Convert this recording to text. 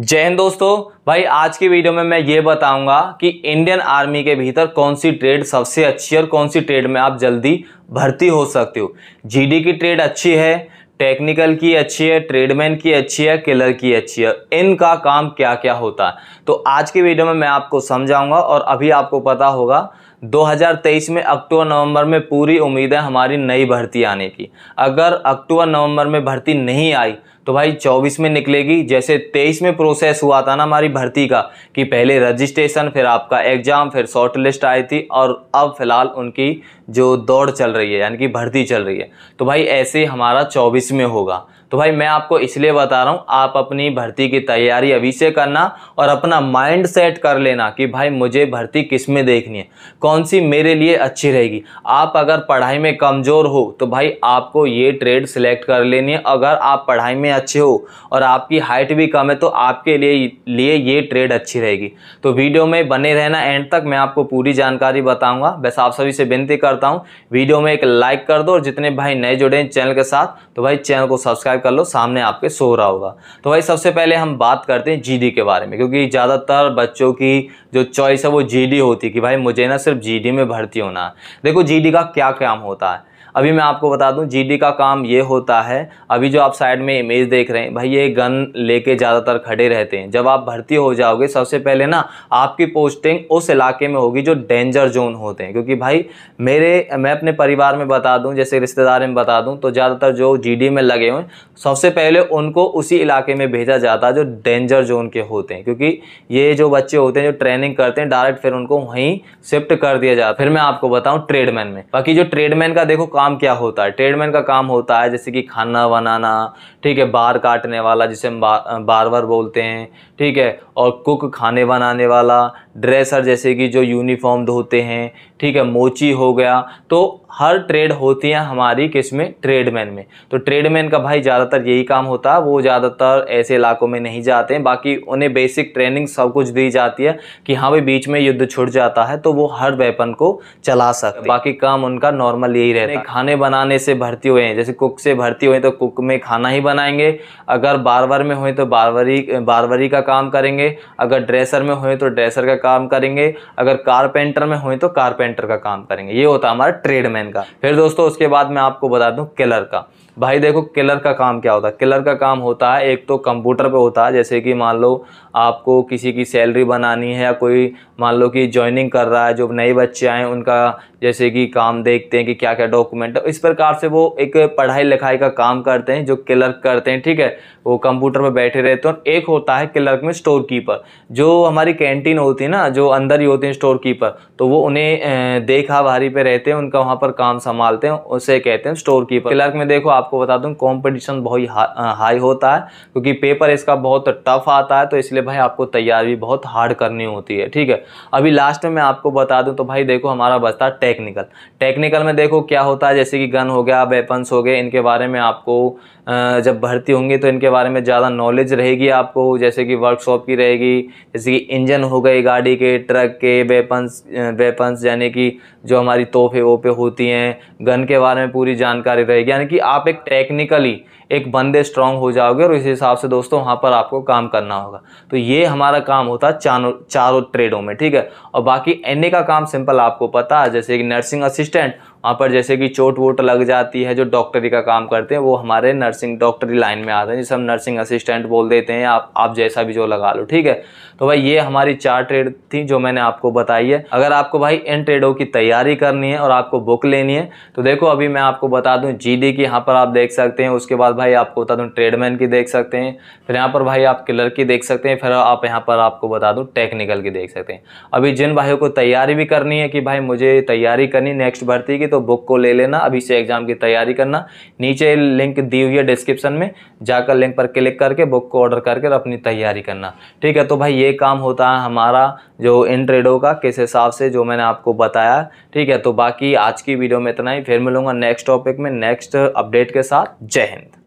जय हिंद दोस्तों भाई आज की वीडियो में मैं ये बताऊंगा कि इंडियन आर्मी के भीतर कौन सी ट्रेड सबसे अच्छी और कौन सी ट्रेड में आप जल्दी भर्ती हो सकते हो जीडी की ट्रेड अच्छी है टेक्निकल की अच्छी है ट्रेडमैन की अच्छी है किलर की अच्छी है इनका काम क्या क्या होता है तो आज की वीडियो में मैं आपको समझाऊंगा और अभी आपको पता होगा 2023 में अक्टूबर नवंबर में पूरी उम्मीद है हमारी नई भर्ती आने की अगर अक्टूबर नवंबर में भर्ती नहीं आई तो भाई चौबीस में निकलेगी जैसे तेईस में प्रोसेस हुआ था ना हमारी भर्ती का कि पहले रजिस्ट्रेशन फिर आपका एग्ज़ाम फिर शॉर्ट लिस्ट आई थी और अब फिलहाल उनकी जो दौड़ चल रही है यानी कि भर्ती चल रही है तो भाई ऐसे हमारा चौबीस में होगा तो भाई मैं आपको इसलिए बता रहा हूँ आप अपनी भर्ती की तैयारी अभी से करना और अपना माइंड सेट कर लेना कि भाई मुझे भर्ती किस में देखनी है कौन सी मेरे लिए अच्छी रहेगी आप अगर पढ़ाई में कमज़ोर हो तो भाई आपको ये ट्रेड सिलेक्ट कर लेनी है अगर आप पढ़ाई में अच्छे हो और आपकी हाइट भी कम है तो आपके लिए लिए ये ट्रेड अच्छी रहेगी तो वीडियो में बने रहना एंड तक मैं आपको पूरी जानकारी बताऊंगा बस आप सभी से विनती करता हूँ वीडियो में एक लाइक कर दो और जितने भाई नए जुड़े हैं चैनल के साथ तो भाई चैनल को सब्सक्राइब कर लो सामने आपके सो रहा होगा तो भाई सबसे पहले हम बात करते हैं जी के बारे में क्योंकि ज़्यादातर बच्चों की जो चॉइस है वो जी होती है कि भाई मुझे ना सिर्फ जी में भर्ती होना देखो जी का क्या काम होता है अभी मैं आपको बता दूं जीडी का काम ये होता है अभी जो आप साइड में इमेज देख रहे हैं भाई ये गन लेके ज़्यादातर खड़े रहते हैं जब आप भर्ती हो जाओगे सबसे पहले ना आपकी पोस्टिंग उस इलाके में होगी जो डेंजर जोन होते हैं क्योंकि भाई मेरे मैं अपने परिवार में बता दूँ जैसे रिश्तेदार में बता दूँ तो ज़्यादातर जो जी में लगे हुए सबसे पहले उनको उसी इलाके में भेजा जाता है जो डेंजर जोन के होते हैं क्योंकि ये जो बच्चे होते हैं जो ट्रेनिंग करते हैं डायरेक्ट फिर उनको वहीं शिफ्ट कर दिया जाता है फिर मैं आपको बताऊँ ट्रेडमैन में बाकी जो ट्रेडमैन का देखो काम काम क्या होता है ट्रेडमैन का काम होता है जैसे कि खाना बनाना ठीक है बार काटने वाला जिसे हम बार बार बोलते हैं ठीक है और कुक खाने बनाने वाला ड्रेसर जैसे कि जो यूनिफॉर्म होते हैं ठीक है मोची हो गया तो हर ट्रेड होती है हमारी किस में ट्रेडमैन में तो ट्रेडमैन का भाई ज़्यादातर यही काम होता है वो ज़्यादातर ऐसे इलाकों में नहीं जाते हैं बाकी उन्हें बेसिक ट्रेनिंग सब कुछ दी जाती है कि हाँ भाई बीच में युद्ध छुट जाता है तो वो हर वेपन को चला सकते बाकी काम उनका नॉर्मल यही रहता है खाने बनाने से भर्ती हुए हैं जैसे कुक से भर्ती हुए तो कुक में खाना ही बनाएंगे अगर बारवर में हुए तो बारवरी बारवरी का काम करेंगे अगर ड्रेसर में हुए तो ड्रेसर का काम करेंगे अगर कारपेंटर में हुए तो कारपेंटर का काम करेंगे ये होता है हमारा ट्रेडमैन का फिर दोस्तों उसके बाद मैं आपको बता दूँ किलर का भाई देखो किलर का काम क्या होता है किलर का काम होता है एक तो कंप्यूटर पे होता है जैसे कि मान लो आपको किसी की सैलरी बनानी है या कोई मान लो कि ज्वाइनिंग कर रहा है जो नए बच्चे आए उनका जैसे कि काम देखते हैं कि क्या क्या डॉक्यूमेंट है इस प्रकार से वो एक पढ़ाई लिखाई का काम करते हैं जो क्लर्क करते हैं ठीक है वो कंप्यूटर पर बैठे रहते हैं और एक होता है क्लर्क में स्टोर कीपर जो हमारी कैंटीन होती है ना ना जो अंदर ही होते हैं स्टोर कीपर तो वो उन्हें देखा भारी पे रहते हैं उनका वहाँ पर काम संभालते हैं उसे कहते हैं स्टोर कीपर क्लर्क में देखो आपको बता दूँ कॉम्पिटिशन बहुत हा, हाई होता है क्योंकि पेपर इसका बहुत टफ आता है तो इसलिए भाई आपको तैयारी बहुत हार्ड करनी होती है ठीक है अभी लास्ट में मैं आपको बता दूँ तो भाई देखो हमारा बचता है टेक्निकल टेक्निकल में देखो क्या होता है जैसे कि गन हो गया वेपन्स हो गए इनके बारे में आपको जब भर्ती होंगी तो इनके बारे में ज़्यादा नॉलेज रहेगी आपको जैसे कि वर्कशॉप की रहेगी जैसे कि इंजन हो गए गाड़ी गाड़ी के ट्रक के वेपन्स वेपन्स यानी कि जो हमारी तोहफे वोफे होती हैं गन के बारे में पूरी जानकारी रहेगी यानी कि आप एक टेक्निकली एक बंदे स्ट्रांग हो जाओगे और इस हिसाब से दोस्तों वहाँ पर आपको काम करना होगा तो ये हमारा काम होता है चारों चारों ट्रेडों में ठीक है और बाकी एन का काम सिंपल आपको पता है जैसे कि नर्सिंग असिस्टेंट वहाँ पर जैसे कि चोट वोट लग जाती है जो डॉक्टरी का काम करते हैं वो हमारे नर्सिंग डॉक्टरी लाइन में आते हैं जिसे हम नर्सिंग असिस्टेंट बोल देते हैं आप आप जैसा भी जो लगा लो ठीक है तो भाई ये हमारी चार ट्रेड थी जो मैंने आपको बताई है अगर आपको भाई इन ट्रेडों की तैयारी करनी है और आपको बुक लेनी है तो देखो अभी मैं आपको बता दूँ जी डी की यहाँ पर आप देख सकते हैं उसके बाद भाई आपको बता दूँ ट्रेडमैन की देख सकते हैं फिर यहाँ पर भाई आप किलर की देख सकते हैं फिर आप यहाँ पर आपको बता दूँ टेक्निकल की देख सकते हैं अभी जिन भाइयों को तैयारी भी करनी है कि भाई मुझे तैयारी करनी नेक्स्ट भर्ती की तो तो बुक को ले लेना अभी से एग्जाम की तैयारी करना नीचे लिंक दी हुई है डिस्क्रिप्शन में जाकर लिंक पर क्लिक करके बुक को ऑर्डर करके अपनी तैयारी करना ठीक है तो भाई ये काम होता है हमारा जो इन ट्रेडों का किस हिसाब से जो मैंने आपको बताया ठीक है तो बाकी आज की वीडियो में इतना ही फिर मिलूंगा नेक्स्ट टॉपिक में नेक्स्ट अपडेट के साथ जय हिंद